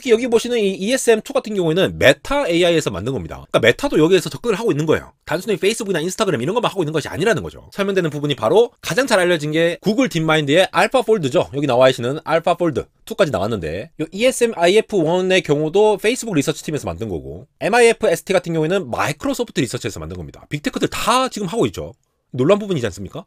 특히 여기 보시는 이 ESM2 같은 경우에는 메타 AI에서 만든 겁니다. 그러니까 메타도 여기에서 접근을 하고 있는 거예요. 단순히 페이스북이나 인스타그램 이런 것만 하고 있는 것이 아니라는 거죠. 설명되는 부분이 바로 가장 잘 알려진 게 구글 딥마인드의 알파 폴드죠. 여기 나와 계시는 알파 폴드 2까지 나왔는데 이 ESMIF1의 경우도 페이스북 리서치 팀에서 만든 거고 MIFST 같은 경우에는 마이크로소프트 리서치에서 만든 겁니다. 빅테크들 다 지금 하고 있죠. 놀란 부분이지 않습니까?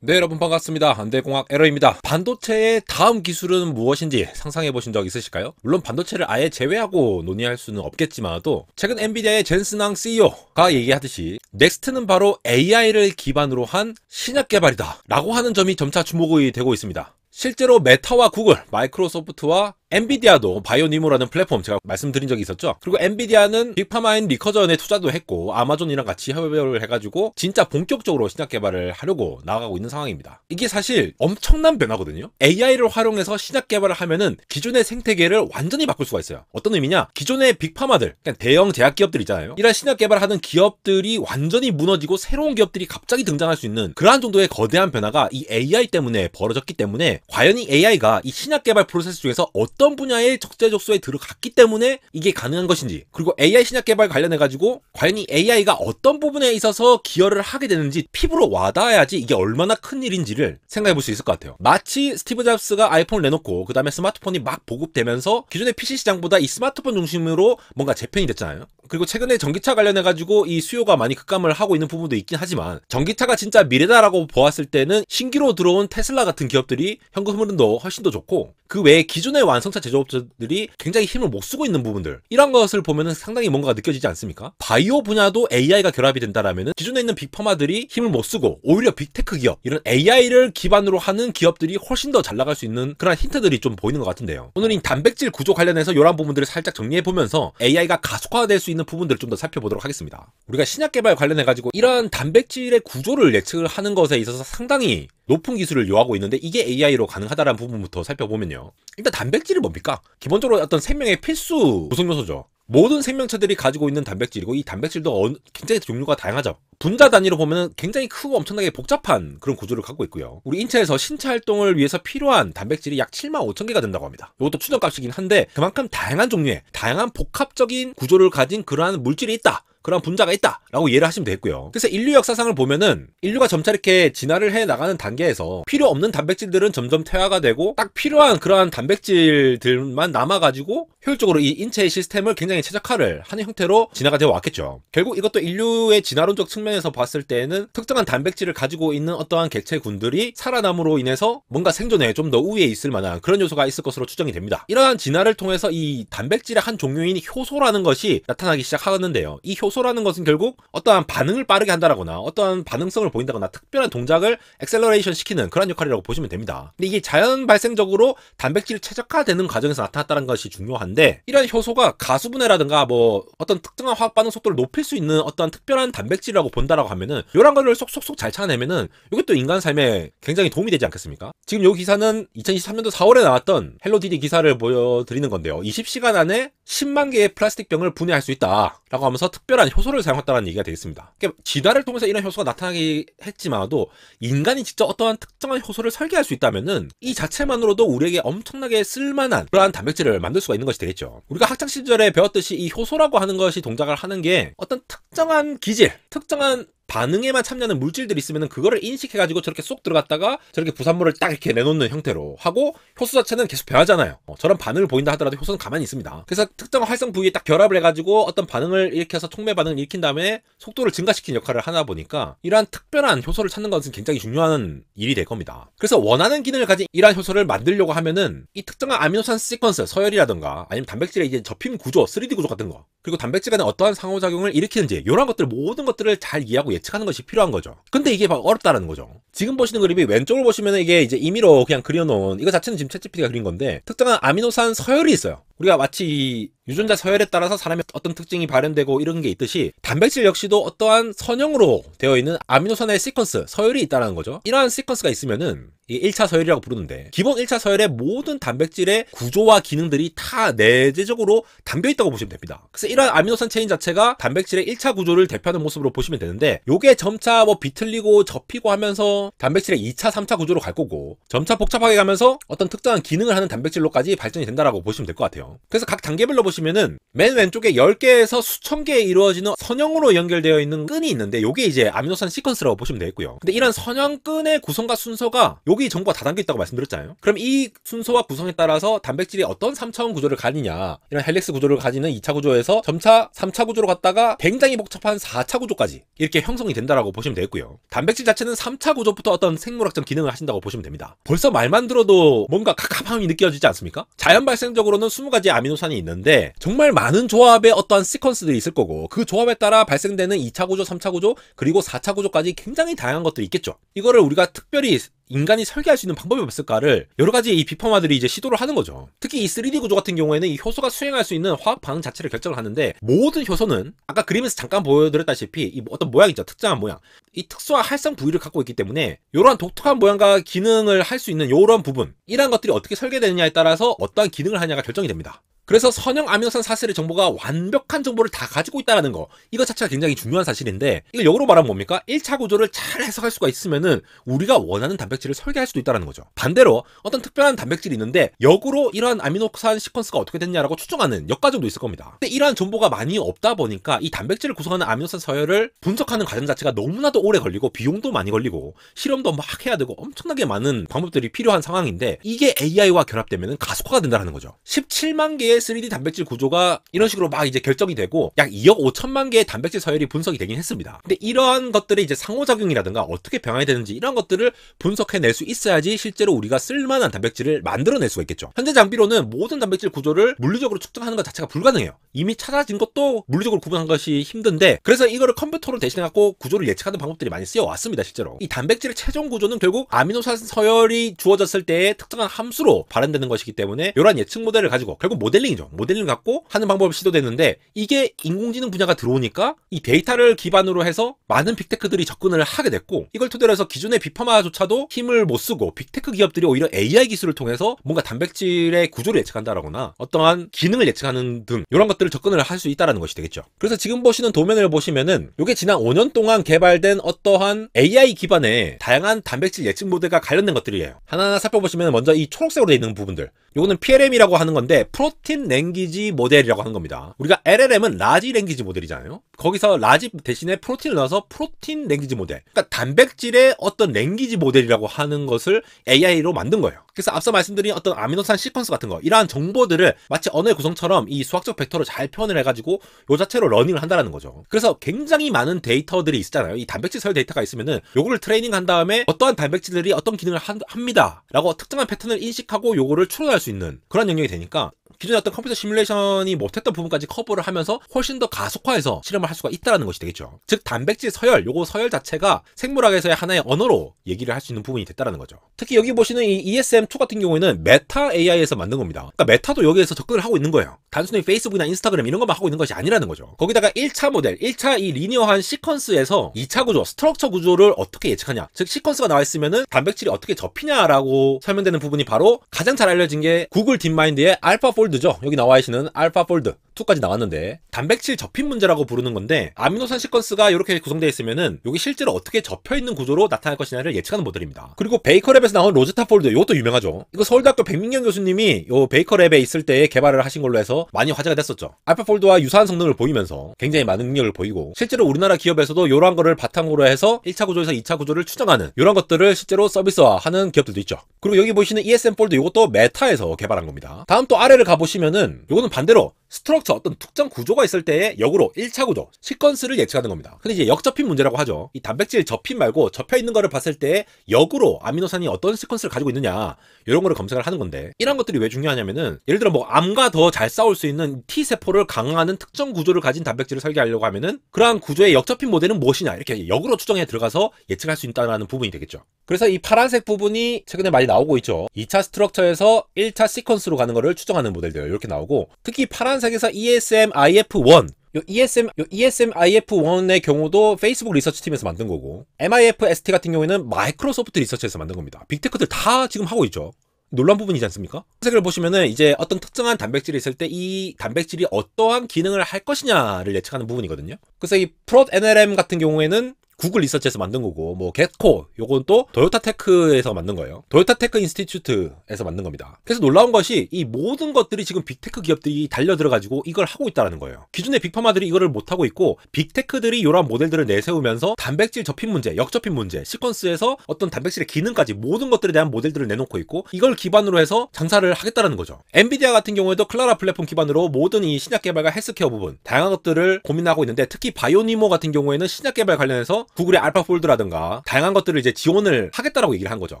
네 여러분 반갑습니다 안대공학 에러입니다 반도체의 다음 기술은 무엇인지 상상해 보신 적 있으실까요? 물론 반도체를 아예 제외하고 논의할 수는 없겠지만도 최근 엔비디아의 젠스낭 CEO가 얘기하듯이 넥스트는 바로 AI를 기반으로 한 신약 개발이다 라고 하는 점이 점차 주목이 되고 있습니다 실제로 메타와 구글, 마이크로소프트와 엔비디아도 바이오니모라는 플랫폼 제가 말씀드린 적이 있었죠. 그리고 엔비디아는 빅파마인 리커전에 투자도 했고 아마존이랑 같이 협업을 해가지고 진짜 본격적으로 신약 개발을 하려고 나가고 있는 상황입니다. 이게 사실 엄청난 변화거든요. AI를 활용해서 신약 개발을 하면은 기존의 생태계를 완전히 바꿀 수가 있어요. 어떤 의미냐? 기존의 빅파마들, 그러 대형 제약 기업들 있잖아요. 이런 신약 개발하는 기업들이 완전히 무너지고 새로운 기업들이 갑자기 등장할 수 있는 그러한 정도의 거대한 변화가 이 AI 때문에 벌어졌기 때문에 과연 이 AI가 이 신약 개발 프로세스 중에서 어떤 어떤 분야의 적재적소에 들어갔기 때문에 이게 가능한 것인지 그리고 AI 신약 개발 관련해 가지고 과연 이 AI가 어떤 부분에 있어서 기여를 하게 되는지 피부로 와닿아야지 이게 얼마나 큰 일인지를 생각해 볼 수 있을 것 같아요. 마치 스티브 잡스가 아이폰을 내놓고 그 다음에 스마트폰이 막 보급되면서 기존의 PC 시장보다 이 스마트폰 중심으로 뭔가 재편이 됐잖아요. 그리고 최근에 전기차 관련해 가지고 이 수요가 많이 급감을 하고 있는 부분도 있긴 하지만 전기차가 진짜 미래다라고 보았을 때는 신기로 들어온 테슬라 같은 기업들이 현금 흐름도 훨씬 더 좋고 그 외에 기존의 완성차 제조업자들이 굉장히 힘을 못 쓰고 있는 부분들 이런 것을 보면 상당히 뭔가가 느껴지지 않습니까? 바이오 분야도 AI가 결합이 된다라면 기존에 있는 빅퍼마들이 힘을 못 쓰고 오히려 빅테크 기업 이런 AI를 기반으로 하는 기업들이 훨씬 더 잘 나갈 수 있는 그런 힌트들이 좀 보이는 것 같은데요. 오늘은 단백질 구조 관련해서 이런 부분들을 살짝 정리해 보면서 AI가 가속화될 수 있는 있는 부분들을 좀 더 살펴보도록 하겠습니다. 우리가 신약 개발 관련해 가지고 이런 단백질의 구조를 예측하는 것에 있어서 상당히 높은 기술을 요하고 있는데 이게 AI로 가능하다는 부분부터 살펴보면요. 일단 단백질이 뭡니까? 기본적으로 어떤 생명의 필수 구성 요소죠. 모든 생명체들이 가지고 있는 단백질이고 이 단백질도 굉장히 종류가 다양하죠. 분자 단위로 보면 굉장히 크고 엄청나게 복잡한 그런 구조를 갖고 있고요. 우리 인체에서 신체 활동을 위해서 필요한 단백질이 약 7만 5천 개가 된다고 합니다. 이것도 추정값이긴 한데 그만큼 다양한 종류의 다양한 복합적인 구조를 가진 그러한 물질이 있다. 그런 분자가 있다라고 이해를 하시면 되겠고요. 그래서 인류 역사상을 보면은 인류가 점차 이렇게 진화를 해 나가는 단계에서 필요 없는 단백질들은 점점 퇴화가 되고 딱 필요한 그러한 단백질들만 남아가지고 효율적으로 이 인체의 시스템을 굉장히 최적화를 하는 형태로 진화가 되어 왔겠죠. 결국 이것도 인류의 진화론적 측면에서 봤을 때는 에 특정한 단백질을 가지고 있는 어떠한 개체군들이 살아남으로 인해서 뭔가 생존에 좀 더 우위에 있을 만한 그런 요소가 있을 것으로 추정이 됩니다. 이러한 진화를 통해서 이 단백질의 한 종류인 효소라는 것이 나타나기 시작하는데요. 이 효소 축소라는 것은 결국 어떠한 반응을 빠르게 한다거나 어떠한 반응성을 보인다거나 특별한 동작을 엑셀러레이션 시키는 그런 역할이라고 보시면 됩니다. 근데 이게 자연 발생적으로 단백질 최적화되는 과정에서 나타났다는 것이 중요한데 이런 효소가 가수분해라든가 뭐 어떤 특정한 화학 반응 속도를 높일 수 있는 어떠한 특별한 단백질이라고 본다라고 하면은 이런 거를 속속속 잘 찾아내면은 이것도 인간 삶에 굉장히 도움이 되지 않겠습니까? 지금 요 기사는 2023년도 4월에 나왔던 헬로디디 기사를 보여드리는 건데요. 20시간 안에 10만 개의 플라스틱 병을 분해할 수 있다라고 하면서 특별한 효소를 사용했다는 얘기가 되어 있습니다. 그러니까 지다를 통해서 이런 효소가 나타나기 했지만도 인간이 직접 어떠한 특정한 효소를 설계할 수 있다면은 이 자체만으로도 우리에게 엄청나게 쓸만한 그러한 단백질을 만들 수가 있는 것이 되겠죠. 우리가 학창 시절에 배웠듯이 이 효소라고 하는 것이 동작을 하는 게 어떤 특정한 기질, 특정한 반응에만 참여하는 물질들이 있으면 그거를 인식해가지고 저렇게 쏙 들어갔다가 저렇게 부산물을 딱 이렇게 내놓는 형태로 하고 효소 자체는 계속 변하잖아요. 어, 저런 반응을 보인다 하더라도 효소는 가만히 있습니다. 그래서 특정 활성 부위에 딱 결합을 해가지고 어떤 반응을 일으켜서 촉매 반응을 일으킨 다음에 속도를 증가시킨 역할을 하나 보니까 이러한 특별한 효소를 찾는 것은 굉장히 중요한 일이 될 겁니다. 그래서 원하는 기능을 가진 이러한 효소를 만들려고 하면은 이 특정한 아미노산 시퀀스, 서열이라든가 아니면 단백질의 이제 접힘 구조, 3D 구조 같은 거 그리고 단백질에 대 어떠한 상호작용을 일으키는지 이런 것들 모든 것들을 잘 이해하고 예측하는 것이 필요한 거죠. 근데 이게 막 어렵다라는 거죠. 지금 보시는 그림이 왼쪽을 보시면 이게 이제 임의로 그냥 그려놓은 이거 자체는 지금 채찌피가 그린 건데 특정한 아미노산 서열이 있어요. 우리가 마치 이 유전자 서열에 따라서 사람의 어떤 특징이 발현되고 이런 게 있듯이 단백질 역시도 어떠한 선형으로 되어 있는 아미노산의 시퀀스, 서열이 있다는 거죠. 이러한 시퀀스가 있으면은 이 1차 서열이라고 부르는데 기본 1차 서열의 모든 단백질의 구조와 기능들이 다 내재적으로 담겨 있다고 보시면 됩니다. 그래서 이러한 아미노산 체인 자체가 단백질의 1차 구조를 대표하는 모습으로 보시면 되는데 요게 점차 뭐 비틀리고 접히고 하면서 단백질의 2차, 3차 구조로 갈 거고 점차 복잡하게 가면서 어떤 특정한 기능을 하는 단백질로까지 발전이 된다라고 보시면 될 것 같아요. 거든요 그래서 각 단계별로 보시면은 맨 왼쪽에 10개에서 수천 개에 이루어지는 선형으로 연결되어 있는 끈이 있는데 이게 이제 아미노산 시퀀스라고 보시면 되겠고요. 근데 이런 선형끈의 구성과 순서가 여기 전보다 담겨 있다고 말씀드렸잖아요. 그럼 이 순서와 구성에 따라서 단백질이 어떤 3차원 구조를 가지냐 이런 헬릭스 구조를 가지는 2차 구조에서 점차 3차 구조로 갔다가 굉장히 복잡한 4차 구조까지 이렇게 형성이 된다라고 보시면 되겠고요. 단백질 자체는 3차 구조부터 어떤 생물학적 기능을 하신다고 보시면 됩니다. 벌써 말만 들어도 뭔가 갑갑함이 느껴지지 않습니까? 자연 발생적으로는 20가지 가지 아미노산이 있는데 정말 많은 조합의 어떠한 시퀀스들이 있을 거고 그 조합에 따라 발생되는 2차 구조, 3차 구조, 그리고 4차 구조까지 굉장히 다양한 것들이 있겠죠. 이거를 우리가 특별히 인간이 설계할 수 있는 방법이 없을까를 여러 가지 이비펌마들이 이제 시도를 하는 거죠. 특히 이 3D 구조 같은 경우에는 이 효소가 수행할 수 있는 화학 반응 자체를 결정을 하는데 모든 효소는 아까 그림에서 잠깐 보여드렸다시피 이 어떤 모양이죠. 특정한 모양. 이 특수한 활성 부위를 갖고 있기 때문에 이러한 독특한 모양과 기능을 할 수 있는 이런 부분 이런 것들이 어떻게 설계되느냐에 따라서 어떠한 기능을 하냐가 결정이 됩니다. 그래서 선형 아미노산 사슬의 정보가 완벽한 정보를 다 가지고 있다는 거 이거 자체가 굉장히 중요한 사실인데 이걸 역으로 말하면 뭡니까? 1차 구조를 잘 해석할 수가 있으면 우리가 원하는 단백질을 설계할 수도 있다는 거죠 반대로 어떤 특별한 단백질이 있는데 역으로 이러한 아미노산 시퀀스가 어떻게 됐냐라고 추정하는 역과정도 있을 겁니다 근데 이러한 정보가 많이 없다 보니까 이 단백질을 구성하는 아미노산 서열을 분석하는 과정 자체가 너무나도 오래 걸리고 비용도 많이 걸리고 실험도 막 해야 되고 엄청나게 많은 방법들이 필요한 상황인데 이게 AI와 결합되면 가속화가 된다는 거죠 17만 개의 뇌 3D 단백질 구조가 이런 식으로 막 이제 결정이 되고 약 2억 5천만 개의 단백질 서열이 분석이 되긴 했습니다. 근데 이러한 것들의 이제 상호작용이라든가 어떻게 변화가 되는지 이런 것들을 분석해낼 수 있어야지 실제로 우리가 쓸만한 단백질을 만들어낼 수가 있겠죠. 현재 장비로는 모든 단백질 구조를 물리적으로 측정하는 것 자체가 불가능해요. 이미 찾아진 것도 물리적으로 구분한 것이 힘든데 그래서 이거를 컴퓨터로 대신해갖고 구조를 예측하는 방법들이 많이 쓰여왔습니다. 실제로 이 단백질의 최종 구조는 결국 아미노산 서열이 주어졌을 때의 특정한 함수로 발현되는 것이기 때문에 이러한 예측 모델을 가지고 결국 모델링 모델링이죠. 모델링 갖고 하는 방법이 시도되는데 이게 인공지능 분야가 들어오니까 이 데이터를 기반으로 해서 많은 빅테크들이 접근을 하게 됐고 이걸 토대로 해서 기존의 비파마조차도 힘을 못 쓰고 빅테크 기업들이 오히려 AI 기술을 통해서 뭔가 단백질의 구조를 예측한다라거나 어떠한 기능을 예측하는 등 이런 것들을 접근을 할 수 있다라는 것이 되겠죠. 그래서 지금 보시는 도면을 보시면은 이게 지난 5년 동안 개발된 어떠한 AI 기반의 다양한 단백질 예측 모델과 관련된 것들이에요. 하나하나 살펴보시면 먼저 이 초록색으로 되어 있는 부분들 요거는 PLM이라고 하는 건데 프로틴 랭귀지 모델이라고 하는 겁니다. 우리가 LLM은 라지 랭귀지 모델이잖아요. 거기서 라지 대신에 프로틴을 넣어서 프로틴 랭귀지 모델. 그러니까 단백질의 어떤 랭귀지 모델이라고 하는 것을 AI로 만든 거예요. 그래서 앞서 말씀드린 어떤 아미노산 시퀀스 같은 거 이러한 정보들을 마치 언어의 구성처럼 이 수학적 벡터로 잘 표현을 해가지고 요 자체로 러닝을 한다는 거죠. 그래서 굉장히 많은 데이터들이 있잖아요. 이 단백질 서열 데이터가 있으면은 요거를 트레이닝한 다음에 어떠한 단백질들이 어떤 기능을 한, 합니다라고 특정한 패턴을 인식하고 요거를 추론할 수 있는 그런 영역이 되니까 기존에 어떤 컴퓨터 시뮬레이션이 못했던 부분까지 커버를 하면서 훨씬 더 가속화해서 실험을 할 수가 있다는 것이 되겠죠. 즉 단백질 서열, 요거 서열 자체가 생물학에서의 하나의 언어로 얘기를 할 수 있는 부분이 됐다는 거죠. 특히 여기 보시는 이 ESM2 같은 경우에는 메타 AI에서 만든 겁니다. 그러니까 메타도 여기에서 접근을 하고 있는 거예요. 단순히 페이스북이나 인스타그램 이런 것만 하고 있는 것이 아니라는 거죠. 거기다가 1차 모델, 1차 이 리니어한 시퀀스에서 2차 구조, 스트럭처 구조를 어떻게 예측하냐. 즉 시퀀스가 나와 있으면은 단백질이 어떻게 접히냐라고 설명되는 부분이 바로 가장 잘 알려진 게 구글 딥마인드의 알파 폴 폴드죠. 여기 나와 계시는 알파 폴드 2까지 나왔는데 단백질 접힌 문제라고 부르는 건데 아미노산 시퀀스가 이렇게 구성되어 있으면은 여기 실제로 어떻게 접혀 있는 구조로 나타날 것이냐를 예측하는 모델입니다. 그리고 베이커랩에서 나온 로제타 폴드 이것도 유명하죠. 이거 서울대학교 백민경 교수님이 요 베이커랩에 있을 때 개발을 하신 걸로 해서 많이 화제가 됐었죠. 알파 폴드와 유사한 성능을 보이면서 굉장히 많은 능력을 보이고 실제로 우리나라 기업에서도 이러한 거를 바탕으로 해서 1차 구조에서 2차 구조를 추정하는 이런 것들을 실제로 서비스화하는 기업들도 있죠. 그리고 여기 보시는 ESM 폴드 이것도 메타에서 개발한 겁니다. 다음 또 아래를 가 보시면은 요거는 반대로 스트럭처 어떤 특정 구조가 있을 때의 역으로 1차 구조, 시퀀스를 예측하는 겁니다. 근데 이제 역접힌 문제라고 하죠. 이 단백질 접힌 말고 접혀 있는 거를 봤을 때 역으로 아미노산이 어떤 시퀀스를 가지고 있느냐 이런 거를 검색을 하는 건데 이런 것들이 왜 중요하냐면은 예를 들어 뭐 암과 더 잘 싸울 수 있는 T 세포를 강화하는 특정 구조를 가진 단백질을 설계하려고 하면은 그러한 구조의 역접힌 모델은 무엇이냐 이렇게 역으로 추정해 들어가서 예측할 수있다는 부분이 되겠죠. 그래서 이 파란색 부분이 최근에 많이 나오고 있죠. 2차 스트럭처에서 1차 시퀀스로 가는 거를 추정하는 모델들 이렇게 나오고 특히 파란 파란색에서 ESM IF1 요 ESM, 요 ESM IF1의 경우도 페이스북 리서치 팀에서 만든 거고, MIFST 같은 경우에는 마이크로소프트 리서치에서 만든 겁니다. 빅테크들 다 지금 하고 있죠. 놀란 부분이지 않습니까? 색을 보시면은 이제 어떤 특정한 단백질이 있을 때 이 단백질이 어떠한 기능을 할 것이냐를 예측하는 부분이거든요. 그래서 이 프롯 NLM 같은 경우에는 구글 리서치에서 만든 거고 뭐개코 요건 또 도요타 테크에서 만든 거예요. 도요타 테크 인스티튜트에서 만든 겁니다. 그래서 놀라운 것이 이 모든 것들이 지금 빅테크 기업들이 달려 들어가지고 이걸 하고 있다라는 거예요. 기존의 빅파마들이 이거를 못 하고 있고 빅테크들이 이러한 모델들을 내세우면서 단백질 접힌 문제, 역접힌 문제, 시퀀스에서 어떤 단백질의 기능까지 모든 것들에 대한 모델들을 내놓고 있고 이걸 기반으로 해서 장사를 하겠다는 거죠. 엔비디아 같은 경우에도 클라라 플랫폼 기반으로 모든 이 신약 개발과 헬스케어 부분 다양한 것들을 고민하고 있는데 특히 바이오니모 같은 경우에는 신약 개발 관련해서 구글의 알파 폴드라든가 다양한 것들을 이제 지원을 하겠다라고 얘기를 한 거죠.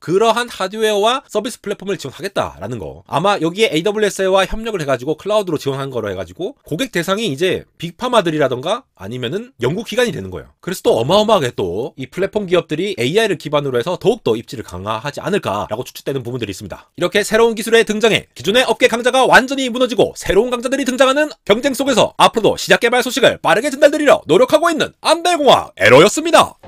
그러한 하드웨어와 서비스 플랫폼을 지원하겠다라는 거. 아마 여기에 AWS와 협력을 해가지고 클라우드로 지원한 거로 해가지고 고객 대상이 이제 빅파마들이라든가 아니면은 연구 기관이 되는 거예요. 그래서 또 어마어마하게 또 이 플랫폼 기업들이 AI를 기반으로 해서 더욱더 입지를 강화하지 않을까라고 추측되는 부분들이 있습니다. 이렇게 새로운 기술의 등장에 기존의 업계 강자가 완전히 무너지고 새로운 강자들이 등장하는 경쟁 속에서 앞으로도 시작 개발 소식을 빠르게 전달드리려 노력하고 있는 안대공학 에러였습니다 道。